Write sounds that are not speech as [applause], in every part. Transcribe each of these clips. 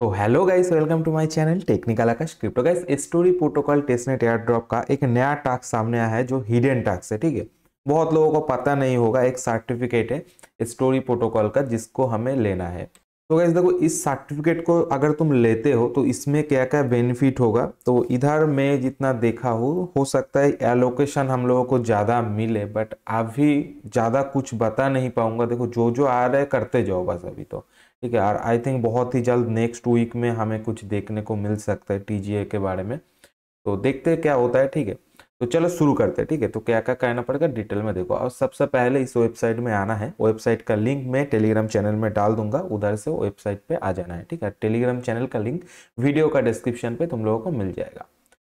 तो hello guys welcome to my channel technical Akash crypto guys Story Protocol testnet drop का एक नया task सामने आया है जो हिडन टास्क है ठीक है बहुत लोगों को पता नहीं होगा एक सर्टिफिकेट है स्टोरी प्रोटोकॉल का जिसको हमें लेना है तो गाइस देखो इस सर्टिफिकेट को अगर तुम लेते हो तो इसमें क्या क्या बेनिफिट होगा तो इधर मैं जितना देखा हूँ हो सकता है एलोकेशन हम लोगों को ज़्यादा मिले बट अभी ज़्यादा कुछ बता नहीं पाऊंगा देखो जो जो आ रहा है करते जाओ बस अभी तो ठीक है और आई थिंक बहुत ही जल्द नेक्स्ट वीक में हमें कुछ देखने को मिल सकता है टी के बारे में तो देखते हैं क्या होता है ठीक है तो चलो शुरू करते हैं ठीक है तो क्या क्या कहना पड़ेगा डिटेल में देखो और सबसे पहले इस वेबसाइट में आना है वेबसाइट का लिंक मैं टेलीग्राम चैनल में डाल दूंगा उधर से वेबसाइट पे आ जाना है ठीक है टेलीग्राम चैनल का लिंक वीडियो का डिस्क्रिप्शन पे तुम लोगों को मिल जाएगा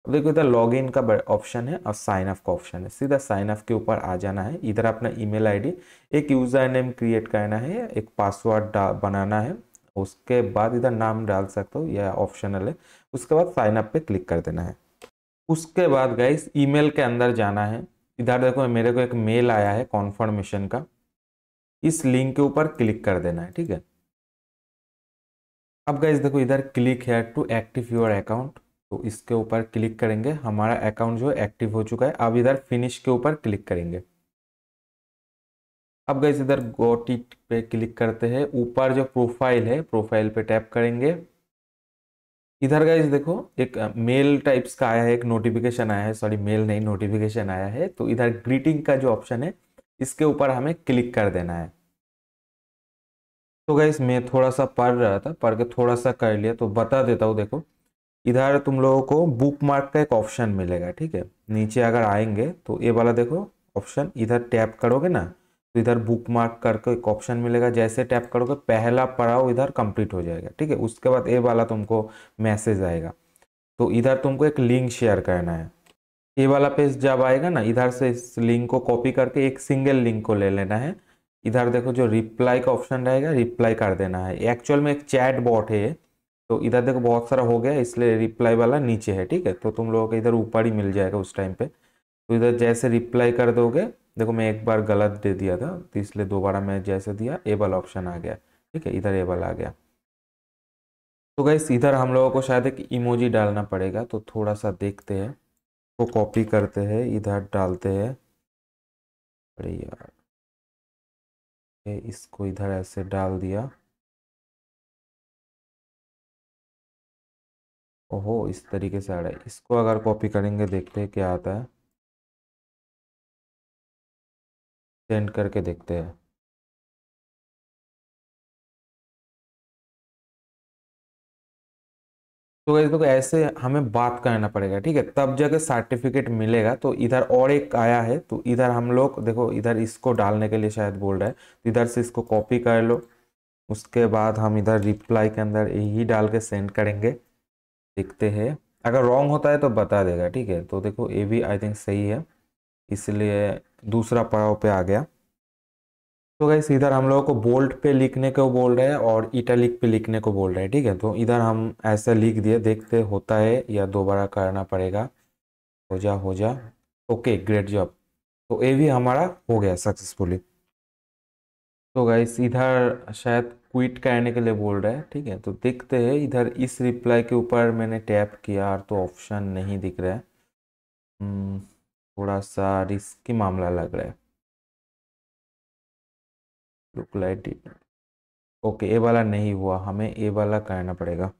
अब देखो इधर लॉगिन का ऑप्शन है और साइन अप का ऑप्शन है सीधा साइन अप के ऊपर आ जाना है इधर अपना ईमेल आईडी एक यूज़र नेम क्रिएट करना है एक पासवर्ड बनाना है उसके बाद इधर नाम डाल सकते हो यह ऑप्शनल है उसके बाद साइन अप पे क्लिक कर देना है उसके बाद गाइस ईमेल के अंदर जाना है इधर देखो मेरे को एक मेल आया है कॉन्फर्मेशन का इस लिंक के ऊपर क्लिक कर देना है ठीक है अब गए देखो इधर क्लिक है टू एक्टिव योर अकाउंट तो इसके ऊपर क्लिक करेंगे हमारा अकाउंट जो एक्टिव हो चुका है अब इधर फिनिश के ऊपर क्लिक करेंगे अब गए इधर गोटी पे क्लिक करते हैं ऊपर जो प्रोफाइल है प्रोफाइल पे टैप करेंगे इधर गाइज देखो एक मेल टाइप्स का आया है एक नोटिफिकेशन आया है सॉरी मेल नहीं नोटिफिकेशन आया है तो इधर ग्रीटिंग का जो ऑप्शन है इसके ऊपर हमें क्लिक कर देना है तो गाइज मैं थोड़ा सा पढ़ रहा था पढ़ के थोड़ा सा कर लिया तो बता देता हूँ देखो इधर तुम लोगों को बुक मार्क का एक ऑप्शन मिलेगा ठीक है नीचे अगर आएंगे तो ये वाला देखो ऑप्शन इधर टैप करोगे ना तो इधर बुक मार्क करके एक ऑप्शन मिलेगा जैसे टैप करोगे पहला पड़ाव इधर कंप्लीट हो जाएगा ठीक है उसके बाद ये वाला तुमको मैसेज आएगा तो इधर तुमको एक लिंक शेयर करना है ये वाला पेज जब आएगा ना इधर से इस लिंक को कॉपी करके एक सिंगल लिंक को ले लेना है इधर देखो जो रिप्लाई का ऑप्शन रहेगा रिप्लाई कर देना है एक्चुअल में एक चैट बॉट है तो इधर देखो बहुत सारा हो गया इसलिए रिप्लाई वाला नीचे है ठीक है तो तुम लोगों को इधर ऊपर ही मिल जाएगा उस टाइम पे तो इधर जैसे रिप्लाई कर दोगे देखो मैं एक बार गलत दे दिया था तो इसलिए दोबारा मैं जैसे दिया ए वाला ऑप्शन आ गया ठीक है इधर ए वाला आ गया तो गई इधर हम लोगों को शायद एक इमोजी डालना पड़ेगा तो थोड़ा सा देखते हैं को कॉपी करते हैं इधर डालते हैं अरे यार इसको इधर ऐसे डाल दिया ओहो इस तरीके से आ रहा है इसको अगर कॉपी करेंगे देखते हैं क्या आता है सेंड करके देखते हैं तो गई देखो ऐसे हमें बात करना पड़ेगा ठीक है तब जाके सर्टिफिकेट मिलेगा तो इधर और एक आया है तो इधर हम लोग देखो इधर इसको डालने के लिए शायद बोल रहा है तो इधर से इसको कॉपी कर लो उसके बाद हम इधर रिप्लाई के अंदर यही डाल के सेंड करेंगे देखते हैं अगर रॉन्ग होता है तो बता देगा ठीक है तो देखो ये भी आई थिंक सही है इसलिए दूसरा पड़ाव पे आ गया तो गैस इधर हम लोगों को बोल्ट पे लिखने को बोल रहे हैं और इटालिक पे लिखने को बोल रहे हैं ठीक है तो इधर हम ऐसे लिख दिए देखते होता है या दोबारा करना पड़ेगा हो जा हो जा ओके ग्रेट जॉब तो ये भी हमारा हो गया सक्सेसफुली तो गैस इधर शायद क्विट करने के लिए बोल रहा है ठीक है तो देखते हैं इधर इस रिप्लाई के ऊपर मैंने टैप किया और तो ऑप्शन नहीं दिख रहा है हम्म, थोड़ा सा की मामला लग रहा है ओके ए वाला नहीं हुआ हमें ए वाला करना पड़ेगा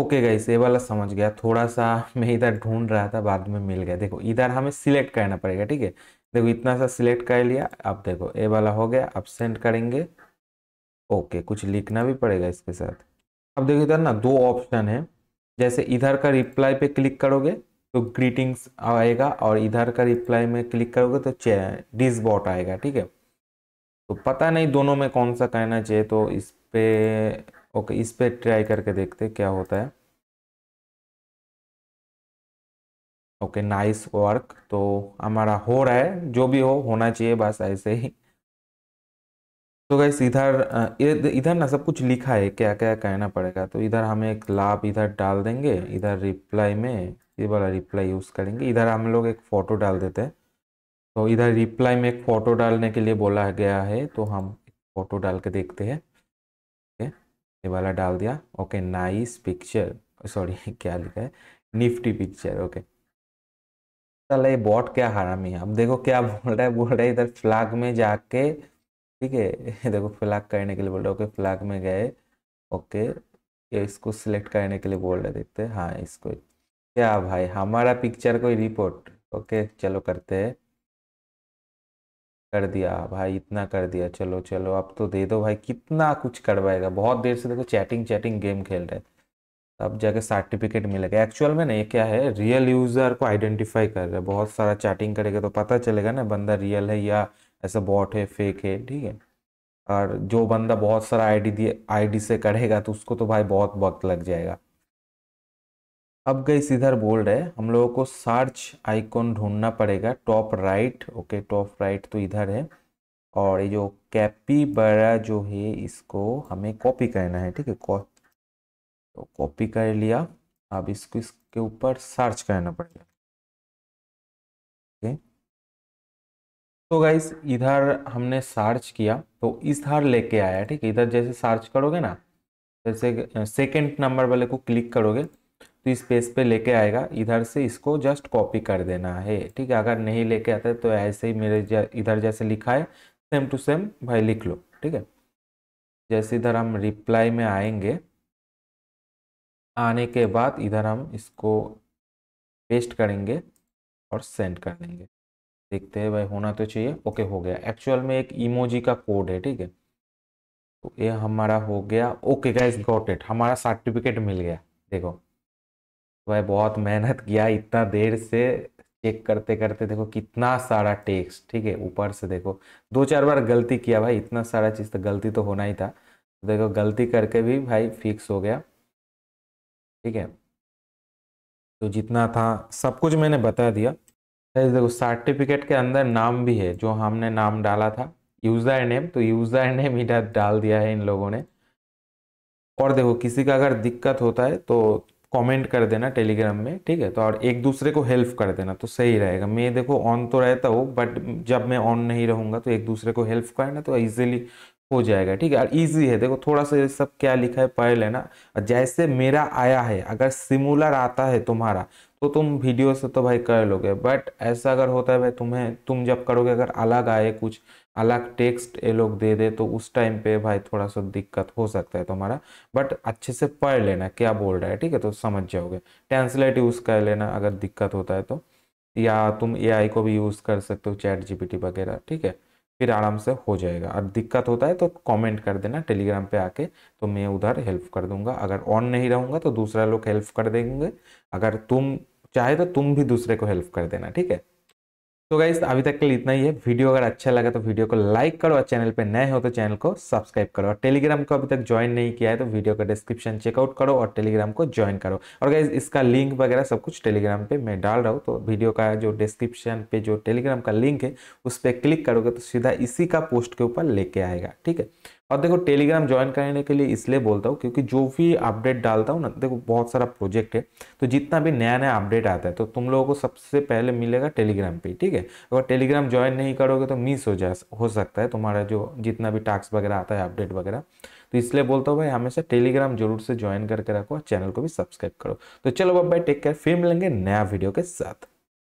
ओके गाइस ये वाला समझ गया थोड़ा सा मैं इधर ढूंढ रहा था बाद में मिल गया देखो इधर हमें सिलेक्ट करना पड़ेगा ठीक है देखो इतना सा सिलेक्ट कर लिया अब देखो ए वाला हो गया अब सेंड करेंगे ओके कुछ लिखना भी पड़ेगा इसके साथ अब देखिए इधर ना दो ऑप्शन है जैसे इधर का रिप्लाई पे क्लिक करोगे तो ग्रीटिंग्स आएगा और इधर का रिप्लाई में क्लिक करोगे तो डिसबॉट आएगा ठीक है तो पता नहीं दोनों में कौन सा कहना चाहिए तो इस पे ओके इस पे ट्राई करके देखते क्या होता है ओके नाइस वर्क तो हमारा हो रहा है जो भी हो होना चाहिए बस ऐसे ही तो गाइस इधर इधर ना सब कुछ लिखा है क्या क्या कहना पड़ेगा तो इधर हम एक लाभ इधर डाल देंगे इधर रिप्लाई में ये वाला रिप्लाई यूज़ करेंगे इधर हम लोग एक फ़ोटो डाल देते हैं तो इधर रिप्लाई में एक फ़ोटो डालने के लिए बोला गया है तो हम फ़ोटो डाल के देखते हैं ओके ये वाला डाल दिया ओके नाइस पिक्चर सॉरी क्या लिखा है निफ्टी पिक्चर ओके चल ये बॉट क्या हरामी है अब देखो क्या बोल रहा है बोल रहा है इधर फ्लैग में जाके ठीक है [laughs] देखो फ्लैग करने के लिए बोल रहा है ओके फ्लैग में गए ओके ये इसको सिलेक्ट करने के लिए बोल रहे देखते हैं हाँ इसको क्या भाई हमारा पिक्चर कोई रिपोर्ट ओके चलो करते हैं कर दिया भाई इतना कर दिया चलो चलो अब तो दे दो भाई कितना कुछ करवाएगा बहुत देर से देखो चैटिंग चैटिंग गेम खेल रहे तब जाके सर्टिफिकेट मिलेगा एक्चुअल में ना ये क्या है रियल यूजर को आइडेंटिफाई कर रहा है बहुत सारा चैटिंग करेगा तो पता चलेगा ना बंदा रियल है या ऐसा बॉट है फेक है ठीक है और जो बंदा बहुत सारा आईडी दिए आई से करेगा तो उसको तो भाई बहुत वक्त लग जाएगा अब गई इधर बोल रहे हम लोगों को सर्च आइकॉन ढूंढना पड़ेगा top right okay top right तो इधर है और ये जो कैपी बड़ा जो है इसको हमें कॉपी करना है ठीक है तो कॉपी कर लिया अब इसको इसके ऊपर सर्च करना पड़ेगा तो गाइस इधर हमने सर्च किया तो इधर लेके आया ठीक है इधर जैसे सर्च करोगे ना जैसे सेकंड नंबर वाले को क्लिक करोगे तो इस पेज पे लेके आएगा इधर से इसको जस्ट कॉपी कर देना है ठीक है अगर नहीं लेके आता है तो ऐसे ही मेरे इधर जैसे लिखा है सेम टू सेम भाई लिख लो ठीक है जैसे इधर हम रिप्लाई में आएंगे आने के बाद इधर हम इसको पेस्ट करेंगे और सेंड कर देंगे देखते हैं भाई होना तो चाहिए ओके हो गया एक्चुअल में एक इमोजी का कोड है ठीक है तो ये हमारा हो गया ओके गाइस गॉट इट हमारा सर्टिफिकेट मिल गया देखो भाई बहुत मेहनत किया इतना देर से चेक करते करते देखो कितना सारा टेक्स्ट ठीक है ऊपर से देखो दो चार बार गलती किया भाई इतना सारा चीज़ तो गलती तो होना ही था तो देखो गलती करके भी भाई फिक्स हो गया ठीक है तो जितना था सब कुछ मैंने बता दिया देखो सर्टिफिकेट के अंदर नाम भी है जो हमने नाम डाला था यूज़र नेम तो यूज़र नेम इधर डाल दिया है इन लोगों ने और देखो किसी का अगर दिक्कत होता है तो कमेंट कर देना टेलीग्राम में ठीक है तो और एक दूसरे को हेल्प कर देना तो सही रहेगा मैं देखो ऑन तो रहता हूँ बट जब मैं ऑन नहीं रहूँगा तो एक दूसरे को हेल्प करना तो ईजिली हो जाएगा ठीक है और ईजी है देखो थोड़ा सा ये सब क्या लिखा है पढ़ लेना जैसे मेरा आया है अगर सिमुलर आता है तुम्हारा तो तुम वीडियो से तो भाई कर लोगे बट ऐसा अगर होता है भाई तुम्हें तुम जब करोगे अगर अलग आए कुछ अलग टेक्स्ट ये लोग दे दे तो उस टाइम पे भाई थोड़ा सा दिक्कत हो सकता है तुम्हारा बट अच्छे से पढ़ लेना क्या बोल रहा है ठीक है तो समझ जाओगे ट्रांसलेट यूज़ कर लेना अगर दिक्कत होता है तो या तुम ए को भी यूज़ कर सकते हो चैट जी वगैरह ठीक है फिर आराम से हो जाएगा और दिक्कत होता है तो कमेंट कर देना टेलीग्राम पे आके तो मैं उधर हेल्प कर दूंगा अगर ऑन नहीं रहूँगा तो दूसरा लोग हेल्प कर देंगे अगर तुम चाहे तो तुम भी दूसरे को हेल्प कर देना ठीक है तो गाइज अभी तक के लिए इतना ही है वीडियो अगर अच्छा लगा तो वीडियो को लाइक करो और चैनल पर नए हो तो चैनल को सब्सक्राइब करो और टेलीग्राम को अभी तक ज्वाइन नहीं किया है तो वीडियो का डिस्क्रिप्शन चेकआउट करो और टेलीग्राम को ज्वाइन करो और गाइज इसका लिंक वगैरह सब कुछ टेलीग्राम पे मैं डाल रहा हूँ तो वीडियो का जो डिस्क्रिप्शन पे जो टेलीग्राम का लिंक है उस पर क्लिक करोगे तो सीधा इसी का पोस्ट के ऊपर लेके आएगा ठीक है और देखो टेलीग्राम ज्वाइन करने के लिए इसलिए बोलता हूँ क्योंकि जो भी अपडेट डालता हूँ ना देखो बहुत सारा प्रोजेक्ट है तो जितना भी नया नया अपडेट आता है तो तुम लोगों को सबसे पहले मिलेगा टेलीग्राम पे ठीक है अगर टेलीग्राम ज्वाइन नहीं करोगे तो मिस हो जा हो सकता है तुम्हारा जो जितना भी टास्क वगैरह आता है अपडेट वगैरह तो इसलिए बोलता हूँ भाई हमेशा टेलीग्राम जरूर से ज्वाइन करके रखो और चैनल को भी सब्सक्राइब करो तो चलो बाय टेक केयर फिर मिलेंगे नया वीडियो के साथ